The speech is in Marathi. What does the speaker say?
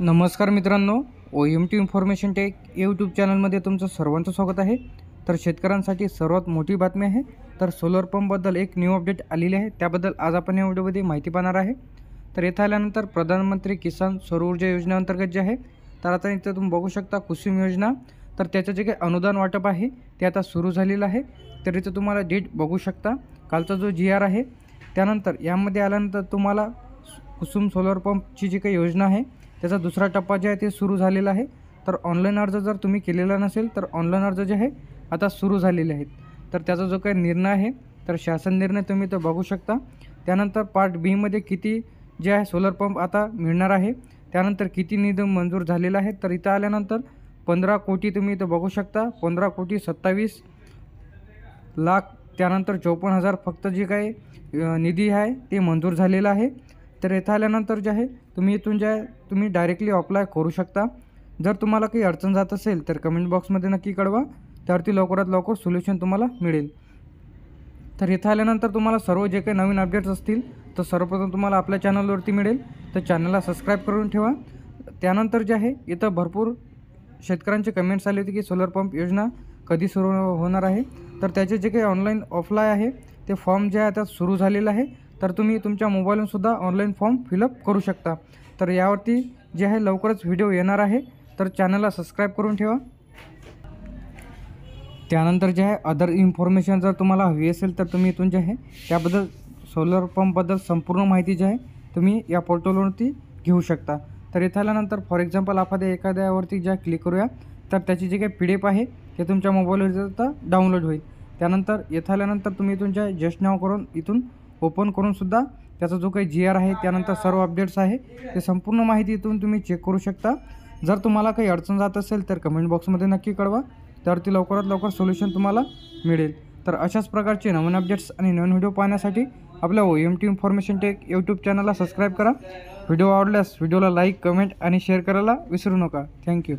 नमस्कार मित्रांनो O M T Information Tech YouTube चॅनलमध्ये तुमचं सर्वांचं स्वागत आहे तर शेतकऱ्यांसाठी सर्वात मोठी बातमी आहे तर सोलर पंपबद्दल एक न्यू अपडेट आलेली आहे त्याबद्दल आज आपण या व्हिडिओमध्ये माहिती पाहणार आहे तर येथे आल्यानंतर प्रधानमंत्री किसान सौर ऊर्जा योजनेअंतर्गत जे आहे तर आता इथं तुम्ही बघू शकता कुसुम योजना तर त्याचं जे काही अनुदान वाटप आहे ते आता सुरू झालेलं आहे तर इथं तुम्हाला डेट बघू शकता कालचा जो जी आर आहे त्यानंतर यामध्ये आल्यानंतर तुम्हाला कुसुम सोलर पंपची जी काही योजना आहे त्याचा दुसरा टप्पा जे आहे ते सुरू झालेला आहे तर ऑनलाईन अर्ज जर तुम्ही केलेला नसेल तर ऑनलाईन अर्ज जे आहे आता सुरू झालेले आहेत तर त्याचा जो काही निर्णय आहे तर शासन निर्णय तुम्ही तो बघू शकता त्यानंतर पार्ट बीमध्ये किती जे आहे सोलर पंप आता मिळणार आहे त्यानंतर किती निधी मंजूर झालेला आहे तर इथं आल्यानंतर पंधरा कोटी तुम्ही इथं बघू शकता पंधरा कोटी सत्तावीस लाख त्यानंतर चौपन्न हजार फक्त जे काही निधी आहे ते मंजूर झालेला आहे तर येथं आल्यानंतर जे आहे तुम्ही इथून जे आहे तुम्ही डायरेक्टली अप्लाय करू शकता जर तुम्हाला काही अडचण जात असेल तर कमेंट बॉक्समध्ये नक्की कळवा त्यावरती लवकरात लवकर सोल्युशन तुम्हाला मिळेल तर इथं आल्यानंतर तुम्हाला सर्व जे काही नवीन अपडेट्स असतील तर सर्वप्रथम तुम्हाला आपल्या चॅनलवरती मिळेल तर चॅनलला सबस्क्राईब करून ठेवा त्यानंतर जे आहे इथं भरपूर शेतकऱ्यांचे कमेंट्स आले होते की सोलर पंप योजना कधी सुरू होणार आहे तर त्याचे जे काही ऑनलाईन ऑफलाय आहे ते फॉर्म जे आहे आता सुरू झालेलं आहे तर तुम्ही तुमच्या मोबाईलवर सुद्धा ऑनलाईन फॉर्म फिलअप करू शकता तर यावरती जे आहे लवकरच व्हिडिओ येणार आहे तर चॅनलला सबस्क्राईब करून ठेवा त्यानंतर जे आहे अदर इन्फॉर्मेशन जर तुम्हाला हवी असेल तर तुम्ही इथून जे आहे त्याबद्दल सोलर पंपबद्दल संपूर्ण माहिती जी आहे तुम्ही या पोर्टलवरती घेऊ शकता तर इथं आल्यानंतर फॉर एक्झाम्पल आपण एखाद्यावरती ज्या क्लिक करूया तर त्याची जी काही पी डी एफ आहे ते तुमच्या मोबाईलवर डाउनलोड होईल त्यानंतर इथं आल्यानंतर तुम्ही तुमच्या जस्ट नाव करून इथून ओपन करूनसुद्धा त्याचा जो काही जी आर आहे त्यानंतर सर्व अपडेट्स आहे ते संपूर्ण माहिती इथून तुम्ही चेक करू शकता जर तुम्हाला काही अडचण जात असेल तर कमेंट बॉक्समध्ये नक्की कळवा तर ती लवकरात लवकर सोल्युशन तुम्हाला मिळेल तर अशाच प्रकारचे नवीन अपडेट्स आणि नवीन व्हिडिओ पाहण्यासाठी आपल्या O M T Information Tech YouTube चॅनलला सबस्क्राईब करा व्हिडिओ आवडल्यास व्हिडिओला लाईक कमेंट आणि शेअर करायला विसरू नका थँक्यू